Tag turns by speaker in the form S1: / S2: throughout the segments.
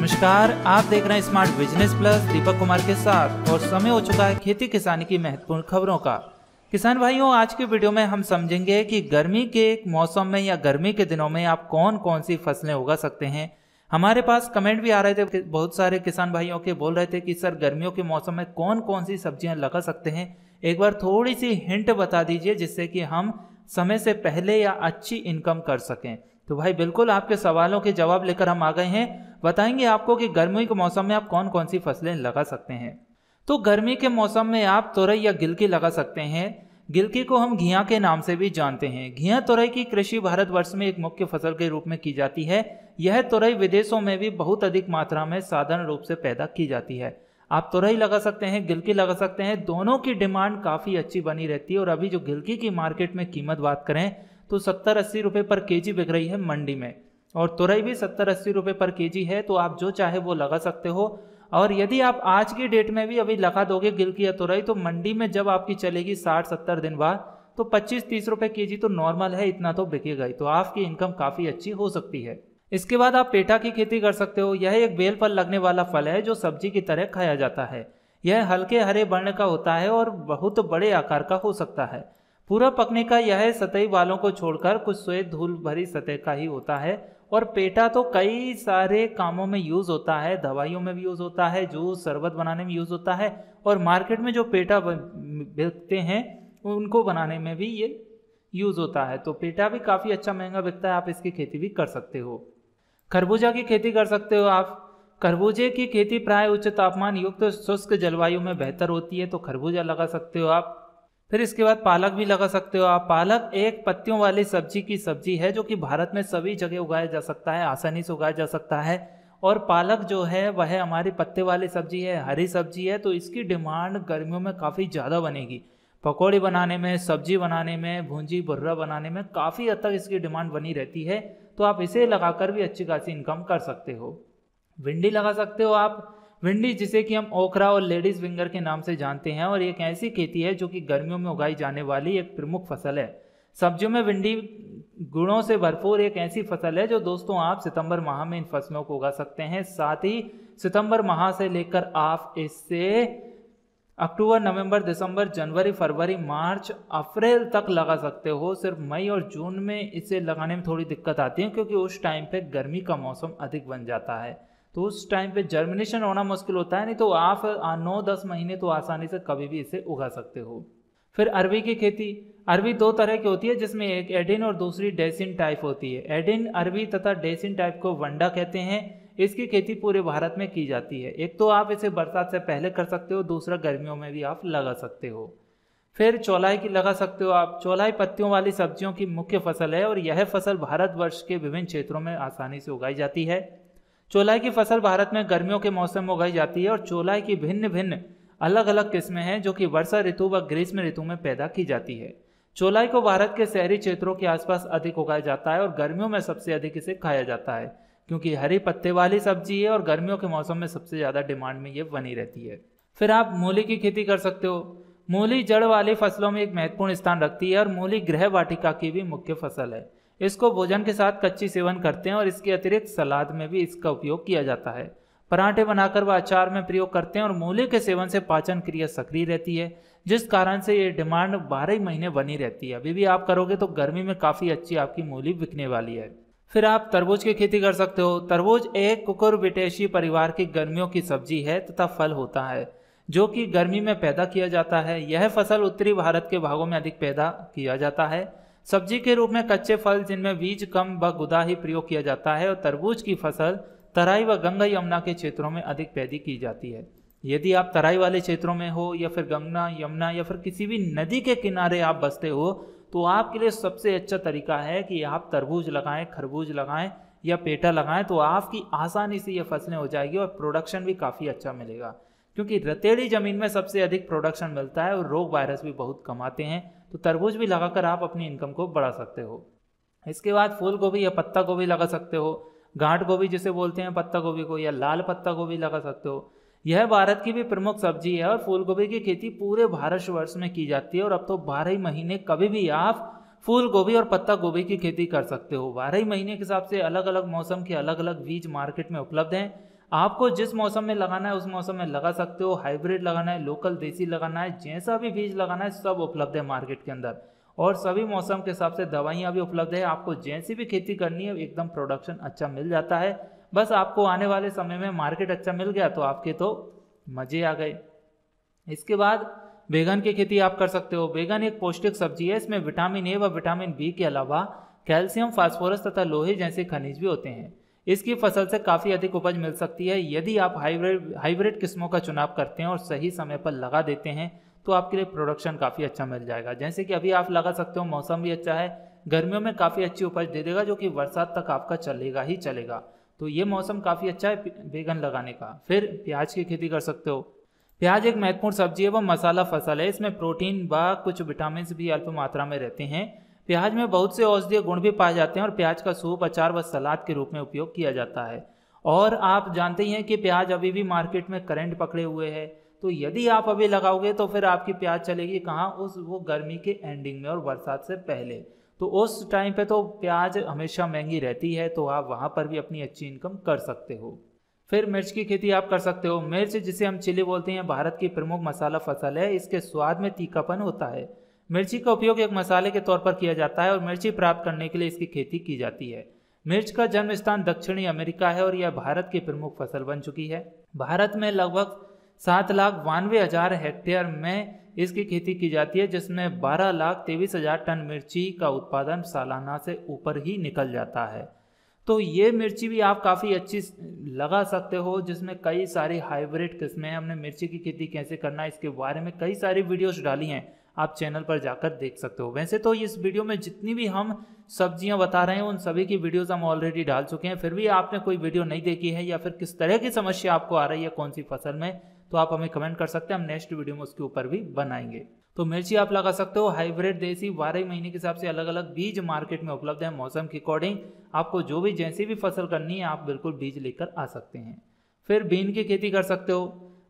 S1: नमस्कार आप देख रहे हैं smart business plus Deepak Kumar के साथ और समय हो चुका है खेती किसानी की महत्वपूर्ण खबरों का किसान भाइयों आज के वीडियो में हम समझेंगे कि गर्मी के मौसम में या गर्मी के दिनों में आप कौन कौन सी फसलें उगा सकते हैं हमारे पास कमेंट भी आ रहे थे बहुत सारे किसान भाइयों के बोल रहे थे कि सर गर्मियों के मौसम में कौन कौन सी सब्जियां लगा सकते हैं एक बार थोड़ी सी हिंट बता दीजिए जिससे कि हम समय से पहले या अच्छी इनकम कर सकें तो भाई बिल्कुल आपके सवालों के जवाब लेकर हम आ गए हैं बताएंगे आपको कि गर्मी के मौसम में आप कौन कौन सी फसलें लगा सकते हैं तो गर्मी के मौसम में आप तुरई या गिलकी लगा सकते हैं गिलकी को हम घिया के नाम से भी जानते हैं घिया तुरई की कृषि भारतवर्ष में एक मुख्य फसल के रूप में की जाती है यह तुरई विदेशों में भी बहुत अधिक मात्रा में साधारण रूप से पैदा की जाती है आप तुरई लगा सकते हैं गिलकी लगा सकते हैं दोनों की डिमांड काफ़ी अच्छी बनी रहती है और अभी जो गिलकी की मार्केट में कीमत बात करें तो सत्तर अस्सी रुपये पर जी बिक रही है मंडी में और तुरई भी सत्तर अस्सी रुपये पर जी है तो आप जो चाहे वो लगा सकते हो और यदि आप आज की डेट में भी अभी लगा दोगे गिल की या तुरई तो मंडी में जब आपकी चलेगी साठ सत्तर दिन बाद तो पच्चीस तीस रुपये के तो नॉर्मल है इतना तो बिकेगा ही तो आपकी इनकम काफ़ी अच्छी हो सकती है इसके बाद आप पेठा की खेती कर सकते हो यह एक बेल पर लगने वाला फल है जो सब्जी की तरह खाया जाता है यह हल्के हरे वर्ण का होता है और बहुत बड़े आकार का हो सकता है पूरा पकने का यह सतही बालों को छोड़कर कुछ श्वेत धूल भरी सतह का ही होता है और पेटा तो कई सारे कामों में यूज़ होता है दवाइयों में भी यूज़ होता है जूस शरबत बनाने में यूज़ होता है और मार्केट में जो पेटा बिकते हैं उनको बनाने में भी ये यूज़ होता है तो पेटा भी काफ़ी अच्छा महंगा बिकता है आप इसकी खेती भी कर सकते हो खरबूजा की खेती कर सकते हो आप खरबूजे की खेती प्राय उच्च तापमान युक्त शुष्क जलवायु में बेहतर होती है तो खरबूजा लगा सकते हो आप फिर इसके बाद पालक भी लगा सकते हो आप पालक एक पत्तियों वाली सब्जी की सब्जी है जो कि भारत में सभी जगह उगाया जा सकता है आसानी से उगाया जा सकता है और पालक जो है वह हमारी पत्ते वाली सब्जी है हरी सब्जी है तो इसकी डिमांड गर्मियों में काफ़ी ज़्यादा बनेगी पकौड़ी बनाने में सब्जी बनाने में भूंजी भुर्रा बनाने में काफ़ी हद तक इसकी डिमांड बनी रहती है तो आप इसे लगाकर भी अच्छी खासी इनकम कर सकते हो भिंडी लगा सकते हो आप भिंडी जिसे कि हम ओखरा और लेडीज विंगर के नाम से जानते हैं और एक ऐसी खेती है जो कि गर्मियों में उगाई जाने वाली एक प्रमुख फसल है सब्जियों में भिंडी गुणों से भरपूर एक ऐसी फसल है जो दोस्तों आप सितंबर माह में इन फसलों को उगा सकते हैं साथ ही सितंबर माह से लेकर आप इससे अक्टूबर नवंबर दिसंबर जनवरी फरवरी मार्च अप्रैल तक लगा सकते हो सिर्फ मई और जून में इसे लगाने में थोड़ी दिक्कत आती है क्योंकि उस टाइम पे गर्मी का मौसम अधिक बन जाता है तो उस टाइम पे जर्मिनेशन होना मुश्किल होता है नहीं तो आप नौ दस महीने तो आसानी से कभी भी इसे उगा सकते हो फिर अरबी की खेती अरबी दो तरह की होती है जिसमें एक एडिन और दूसरी डेसिन टाइप होती है एडिन अरबी तथा डेसिन टाइप को वंडा कहते हैं इसकी खेती पूरे भारत में की जाती है एक तो आप इसे बरसात से पहले कर सकते हो दूसरा गर्मियों में भी आप लगा सकते हो फिर चौलाई की लगा सकते हो आप चौलाई पत्तियों वाली सब्जियों की मुख्य फसल है और यह फसल भारतवर्ष के विभिन्न क्षेत्रों में आसानी से उगाई जाती है चोलाई की फसल भारत में गर्मियों के मौसम में उगाई जाती है और चोलाई की भिन्न भिन्न अलग अलग किस्में हैं जो कि वर्षा ऋतु व ग्रीष्म ऋतु में पैदा की जाती है चोलाई को भारत के शहरी क्षेत्रों के आसपास अधिक उगाया जाता है और गर्मियों में सबसे अधिक इसे खाया जाता है क्योंकि हरी पत्ते वाली सब्जी है और गर्मियों के मौसम में सबसे ज़्यादा डिमांड में ये बनी रहती है फिर आप मूली की खेती कर सकते हो मूली जड़ वाली फसलों में एक महत्वपूर्ण स्थान रखती है और मूली गृह वाटिका की भी मुख्य फसल है इसको भोजन के साथ कच्ची सेवन करते हैं और इसके अतिरिक्त सलाद में भी इसका उपयोग किया जाता है पराठे बनाकर व अचार में प्रयोग करते हैं और मूली के सेवन से पाचन क्रिया सक्रिय रहती है जिस कारण से ये डिमांड बारह महीने बनी रहती है अभी भी आप करोगे तो गर्मी में काफ़ी अच्छी आपकी मूली बिकने वाली है फिर आप तरबूज की खेती कर सकते हो तरबूज एक विटेशी परिवार की गर्मियों की सब्जी है तथा फल होता है जो कि गर्मी में पैदा किया जाता है यह फसल उत्तरी भारत के भागों में अधिक पैदा किया जाता है सब्जी के रूप में कच्चे फल जिनमें बीज कम व गुदा ही प्रयोग किया जाता है और तरबूज की फसल तराई व गंगा यमुना के क्षेत्रों में अधिक पैदी की जाती है यदि आप तराई वाले क्षेत्रों में हो या फिर गंगा यमुना या फिर किसी भी नदी के किनारे आप बसते हो तो आपके लिए सबसे अच्छा तरीका है कि आप तरबूज लगाएं खरबूज लगाएं या पेटा लगाएं तो आपकी आसानी से ये फसलें हो जाएगी और प्रोडक्शन भी काफ़ी अच्छा मिलेगा क्योंकि रतेड़ी ज़मीन में सबसे अधिक प्रोडक्शन मिलता है और रोग वायरस भी बहुत कम आते हैं तो तरबूज भी लगाकर आप अपनी इनकम को बढ़ा सकते हो इसके बाद फूल गोभी या पत्ता गोभी लगा सकते हो गांठ गोभी जिसे बोलते हैं पत्ता गोभी को या लाल पत्ता गोभी लगा सकते हो यह भारत की भी प्रमुख सब्जी है और फूल गोभी की खेती पूरे भारत वर्ष में की जाती है और अब तो बारह महीने कभी भी आप फूल गोभी और पत्ता गोभी की खेती कर सकते हो बारह महीने के हिसाब से अलग अलग मौसम के अलग अलग बीज मार्केट में उपलब्ध हैं आपको जिस मौसम में लगाना है उस मौसम में लगा सकते हो हाइब्रिड लगाना है लोकल देसी लगाना है जैसा भी बीज लगाना है सब उपलब्ध है मार्केट के अंदर और सभी मौसम के हिसाब से दवाइयाँ भी उपलब्ध है आपको जैसी भी खेती करनी है एकदम प्रोडक्शन अच्छा मिल जाता है बस आपको आने वाले समय में मार्केट अच्छा मिल गया तो आपके तो मज़े आ गए इसके बाद बैगन की खेती आप कर सकते हो बैगन एक पौष्टिक सब्जी है इसमें विटामिन ए व विटामिन बी के अलावा कैल्शियम फास्फोरस तथा लोहे जैसे खनिज भी होते हैं इसकी फसल से काफ़ी अधिक उपज मिल सकती है यदि आप हाइब्रिड हाइब्रिड किस्मों का चुनाव करते हैं और सही समय पर लगा देते हैं तो आपके लिए प्रोडक्शन काफ़ी अच्छा मिल जाएगा जैसे कि अभी आप लगा सकते हो मौसम भी अच्छा है गर्मियों में काफ़ी अच्छी उपज दे देगा जो कि बरसात तक आपका चलेगा ही चलेगा तो ये मौसम काफ़ी अच्छा है बैगन लगाने का फिर प्याज की खेती कर सकते हो प्याज एक महत्वपूर्ण सब्जी है व मसाला फसल है इसमें प्रोटीन व कुछ विटामिन भी अल्प मात्रा में रहते हैं प्याज में बहुत से औषधीय गुण भी पाए जाते हैं और प्याज का सूप अचार व सलाद के रूप में उपयोग किया जाता है और आप जानते ही हैं कि प्याज अभी भी मार्केट में करंट पकड़े हुए है तो यदि आप अभी लगाओगे तो फिर आपकी प्याज चलेगी कहाँ उस वो गर्मी के एंडिंग में और बरसात से पहले तो उस टाइम पे तो प्याज हमेशा महंगी रहती है तो आप वहाँ पर भी अपनी अच्छी इनकम कर सकते हो फिर मिर्च की खेती आप कर सकते हो मिर्च जिसे हम चिली बोलते हैं भारत की प्रमुख मसाला फसल है इसके स्वाद में तीखापन होता है मिर्ची का उपयोग एक मसाले के तौर पर किया जाता है और मिर्ची प्राप्त करने के लिए इसकी खेती की जाती है मिर्च का जन्म स्थान दक्षिणी अमेरिका है और यह भारत की प्रमुख फसल बन चुकी है भारत में लगभग सात लाख बानवे हजार हेक्टेयर में इसकी खेती की जाती है जिसमें बारह लाख तेईस हजार टन मिर्ची का उत्पादन सालाना से ऊपर ही निकल जाता है तो ये मिर्ची भी आप काफ़ी अच्छी लगा सकते हो जिसमें कई सारी हाइब्रिड किस्में हैं हमने मिर्ची की खेती कैसे करना है इसके बारे में कई सारी वीडियोस डाली हैं आप चैनल पर जाकर देख सकते हो वैसे तो इस वीडियो में जितनी भी हम सब्जियां बता रहे हैं उन सभी की वीडियोस हम ऑलरेडी डाल चुके हैं फिर भी आपने कोई वीडियो नहीं देखी है या फिर किस तरह की समस्या आपको आ रही है कौन सी फसल में तो आप हमें कमेंट कर सकते हैं हम नेक्स्ट वीडियो में उसके ऊपर भी बनाएंगे तो मिर्ची आप लगा सकते हो हाइब्रिड देसी बारह महीने के हिसाब से अलग अलग बीज मार्केट में उपलब्ध है मौसम के अकॉर्डिंग आपको जो भी जैसी भी फसल करनी है आप बिल्कुल बीज लेकर आ सकते हैं फिर बीन की खेती कर सकते हो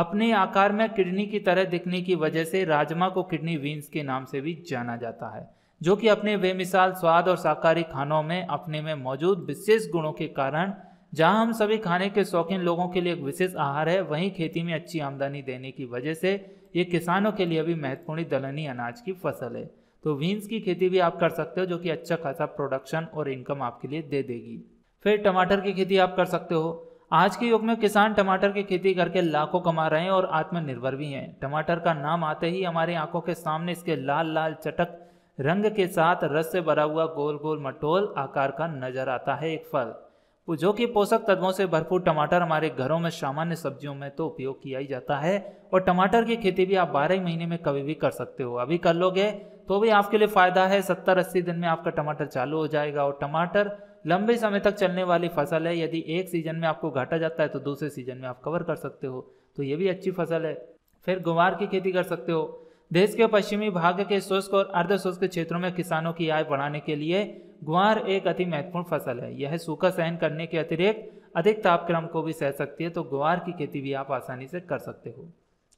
S1: अपने आकार में किडनी की तरह दिखने की वजह से राजमा को किडनी बीन्स के नाम से भी जाना जाता है जो कि अपने बेमिसाल स्वाद और शाकाहारी खानों में अपने में मौजूद विशेष गुणों के कारण जहां हम सभी खाने के शौकीन लोगों के लिए एक विशेष आहार है वहीं खेती में अच्छी आमदनी देने की वजह से ये किसानों के लिए भी महत्वपूर्ण दलहनी अनाज की फसल है तो बीन्स की खेती भी आप कर सकते हो जो कि अच्छा खासा प्रोडक्शन और इनकम आपके लिए दे देगी फिर टमाटर की खेती आप कर सकते हो आज के युग में किसान टमाटर की खेती करके लाखों कमा रहे हैं और आत्मनिर्भर भी हैं टमाटर का नाम आते ही हमारी आंखों के सामने इसके लाल लाल चटक रंग के साथ रस से भरा हुआ गोल गोल मटोल आकार का नजर आता है एक फल जो कि पोषक तत्वों से भरपूर टमाटर हमारे घरों में सामान्य सब्जियों में तो उपयोग किया ही जाता है और टमाटर की खेती भी आप बारह महीने में कभी भी कर सकते हो अभी कर लोगे तो भी आपके लिए फायदा है सत्तर अस्सी दिन में आपका टमाटर चालू हो जाएगा और टमाटर लंबे समय तक चलने वाली फसल है यदि एक सीजन में आपको घाटा जाता है तो दूसरे सीजन में आप कवर कर सकते हो तो ये भी अच्छी फसल है फिर गुवार की खेती कर सकते हो देश के पश्चिमी भाग के शुष्क और अर्ध शुष्क क्षेत्रों में किसानों की आय बढ़ाने के लिए गुवार एक अति महत्वपूर्ण फसल है यह सूखा सहन करने के अतिरिक्त अधिक तापक्रम को भी सह सकती है तो गुवार की खेती भी आप आसानी से कर सकते हो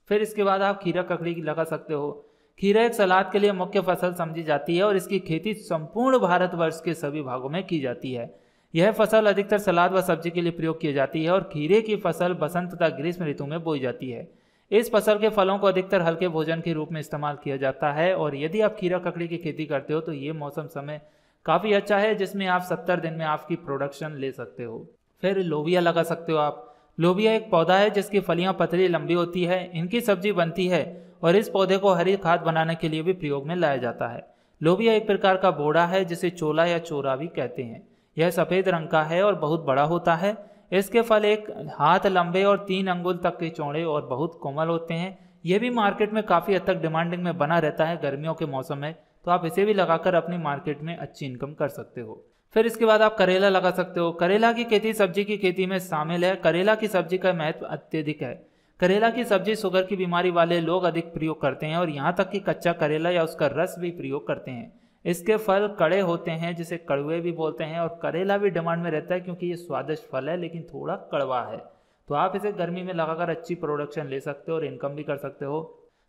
S1: फिर इसके बाद आप खीरा ककड़ी लगा सकते हो खीरा एक सलाद के लिए मुख्य फसल समझी जाती है और इसकी खेती संपूर्ण भारतवर्ष के सभी भागों में की जाती है यह फसल अधिकतर सलाद व सब्जी के लिए प्रयोग की जाती है और खीरे की फसल बसंत तथा ग्रीष्म ऋतु में बोई जाती है इस फसल के फलों को अधिकतर हल्के भोजन के रूप में इस्तेमाल किया जाता है और यदि आप खीरा ककड़ी की खेती करते हो तो ये मौसम समय काफ़ी अच्छा है जिसमें आप सत्तर दिन में आपकी प्रोडक्शन ले सकते हो फिर लोबिया लगा सकते हो आप लोबिया एक पौधा है जिसकी फलियां पतली लंबी होती है इनकी सब्जी बनती है और इस पौधे को हरी खाद बनाने के लिए भी प्रयोग में लाया जाता है लोबिया एक प्रकार का बोड़ा है जिसे चोला या चोरा भी कहते हैं यह सफ़ेद रंग का है और बहुत बड़ा होता है इसके फल एक हाथ लंबे और तीन अंगुल तक के चौड़े और बहुत कोमल होते हैं यह भी मार्केट में काफ़ी हद तक डिमांडिंग में बना रहता है गर्मियों के मौसम में तो आप इसे भी लगाकर अपनी मार्केट में अच्छी इनकम कर सकते हो फिर इसके बाद आप करेला लगा सकते हो करेला की खेती सब्जी की खेती में शामिल है करेला की सब्जी का महत्व अत्यधिक है करेला की सब्जी शुगर की बीमारी वाले लोग अधिक प्रयोग करते हैं और यहाँ तक कि कच्चा करेला या उसका रस भी प्रयोग करते हैं इसके फल कड़े होते हैं जिसे कड़ुए भी बोलते हैं और करेला भी डिमांड में रहता है क्योंकि ये स्वादिष्ट फल है लेकिन थोड़ा कड़वा है तो आप इसे गर्मी में लगाकर अच्छी प्रोडक्शन ले सकते हो और इनकम भी कर सकते हो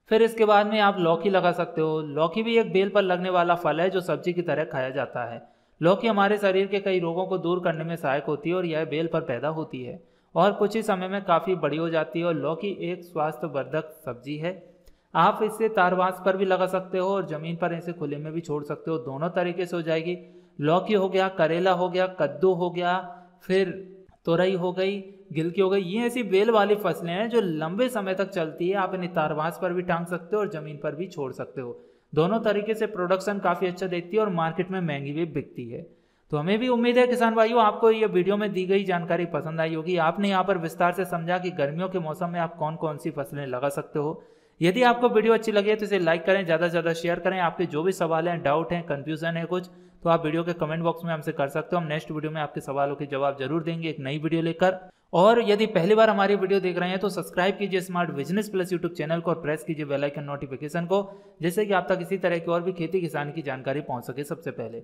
S1: फिर इसके बाद में आप लौकी लगा सकते हो लौकी भी एक बेल पर लगने वाला फल है जो सब्जी की तरह खाया जाता है लौकी हमारे शरीर के कई रोगों को दूर करने में सहायक होती है और यह बेल पर पैदा होती है और कुछ ही समय में काफ़ी बड़ी हो जाती है और लौकी एक स्वास्थ्यवर्धक सब्जी है आप इसे तारवास पर भी लगा सकते हो और ज़मीन पर इसे खुले में भी छोड़ सकते हो दोनों तरीके से हो जाएगी लौकी हो गया करेला हो गया कद्दू हो गया फिर तोरई हो गई गिलकी हो गई ये ऐसी बेल वाली फसलें हैं जो लंबे समय तक चलती है आप इन्हें तारवास पर भी टांग सकते हो और ज़मीन पर भी छोड़ सकते हो दोनों तरीके से प्रोडक्शन काफ़ी अच्छा देती है और मार्केट में महंगी भी बिकती है तो हमें भी उम्मीद है किसान भाइयों आपको ये वीडियो में दी गई जानकारी पसंद आई होगी आपने यहाँ पर विस्तार से समझा कि गर्मियों के मौसम में आप कौन कौन सी फसलें लगा सकते हो यदि आपको वीडियो अच्छी लगी है तो इसे लाइक करें ज़्यादा से ज़्यादा शेयर करें आपके जो भी सवाल हैं डाउट हैं कन्फ्यूजन है कुछ तो आप वीडियो के कमेंट बॉक्स में हमसे कर सकते हो हम नेक्स्ट वीडियो में आपके सवालों के जवाब जरूर देंगे एक नई वीडियो लेकर और यदि पहली बार हमारी वीडियो देख रहे हैं तो सब्सक्राइब कीजिए smart business plus YouTube channel को और प्रेस कीजिए बेल आइकन नोटिफिकेशन को जिससे कि आप तक इसी तरह की और भी खेती किसान की जानकारी पहुंच सके सबसे पहले